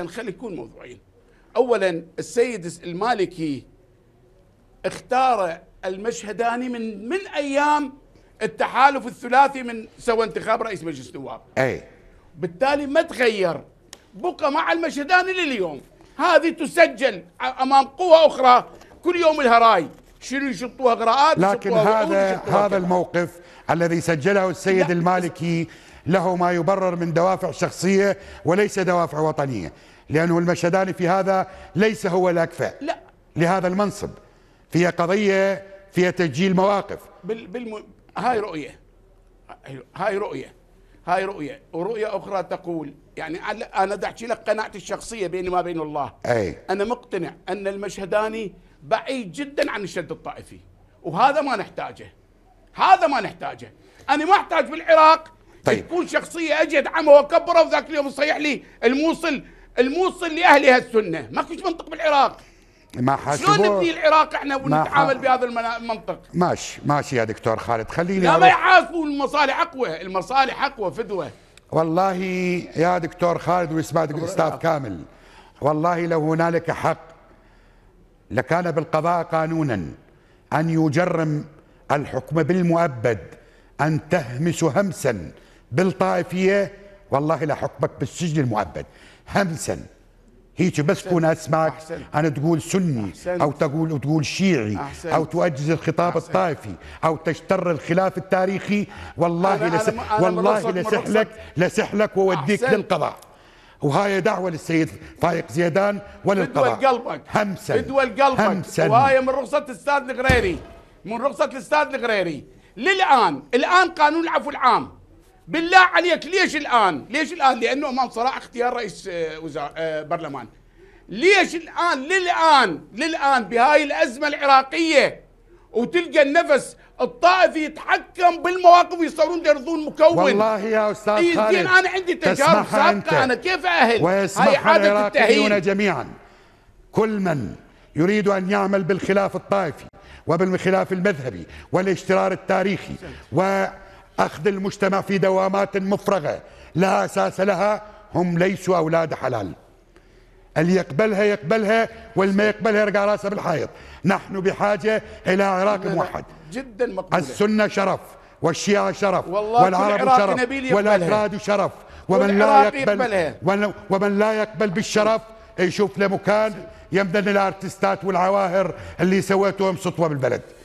خلي يكون موضوعين اولا السيد المالكي اختار المشهداني من من ايام التحالف الثلاثي من سوى انتخاب رئيس مجلس النواب اي بالتالي ما تغير بقى مع المشهداني لليوم هذه تسجل امام قوه اخرى كل يوم لها راي شنو يشطوها اغراءات لكن هذا هذا الموقف الذي سجله السيد المالكي له ما يبرر من دوافع شخصية وليس دوافع وطنية لأنه المشهداني في هذا ليس هو الأكفأ لا لهذا المنصب فيها قضية فيها تسجيل مواقف بال بالم... هاي رؤية هاي رؤية هاي رؤية ورؤية أخرى تقول يعني أنا بدي أحكي لك قناعتي الشخصية بيني ما بين الله أي. أنا مقتنع أن المشهداني بعيد جدا عن الشد الطائفي وهذا ما نحتاجه هذا ما نحتاجه أنا ما أحتاج بالعراق طيب. تكون شخصية أجي أدعمه وأكبره وذاك اليوم يصيح لي الموصل الموصل لأهلها السنة ما فيش منطق بالعراق ما حاسبوه شلون نبني العراق احنا ونتعامل بهذا المنطق ماشي ماشي يا دكتور خالد خليني لا ما يحاسبوا المصالح اقوى المصالح اقوى فدوه والله يا دكتور خالد واسمع استاذ كامل والله لو هنالك حق لكان بالقضاء قانونا ان يجرم الحكم بالمؤبد ان تهمس همسا بالطائفيه والله لحكمك بالسجن المؤبد همسا هيك بس تكون اسمعك انا تقول سني أحسنت. او تقول تقول شيعي أحسنت. او تؤجز الخطاب أحسنت. الطائفي او تشتر الخلاف التاريخي والله أنا لس... أنا والله لسحلك لسحلك ووديك للقضاء وهاي دعوه للسيد فايق زيدان وللقضاء ادول قلبك همسا ادول قلبك همسا وهاي من رخصه الاستاذ الغريري من رخصه الاستاذ الغريري للان الان قانون العفو العام بالله عليك ليش الان؟ ليش الان؟ لانه امام صلاح اختيار رئيس آه، وزراء آه، برلمان. ليش الان للان للان بهاي الازمه العراقيه وتلقى النفس الطائفي يتحكم بالمواقف ويصيرون يرضون مكون والله يا استاذ إيه خالد انا عندي تجارب سابقه انا كيف اهل هاي عاده التاهيل جميعا كل من يريد ان يعمل بالخلاف الطائفي وبالخلاف المذهبي والاشترار التاريخي و أخذ المجتمع في دوامات مفرغة لا أساس لها هم ليسوا أولاد حلال اللي يقبلها يقبلها واللي ما يقبلها يرقى راسه بالحائط نحن بحاجة إلى عراق موحد جدا مقبولة السنة شرف والشيعة شرف والعرب شرف والأفراد شرف ومن لا يقبل ومن لا يقبل بالشرف يشوف له مكان يمدن الارتستات والعواهر اللي سويتهم سطوه بالبلد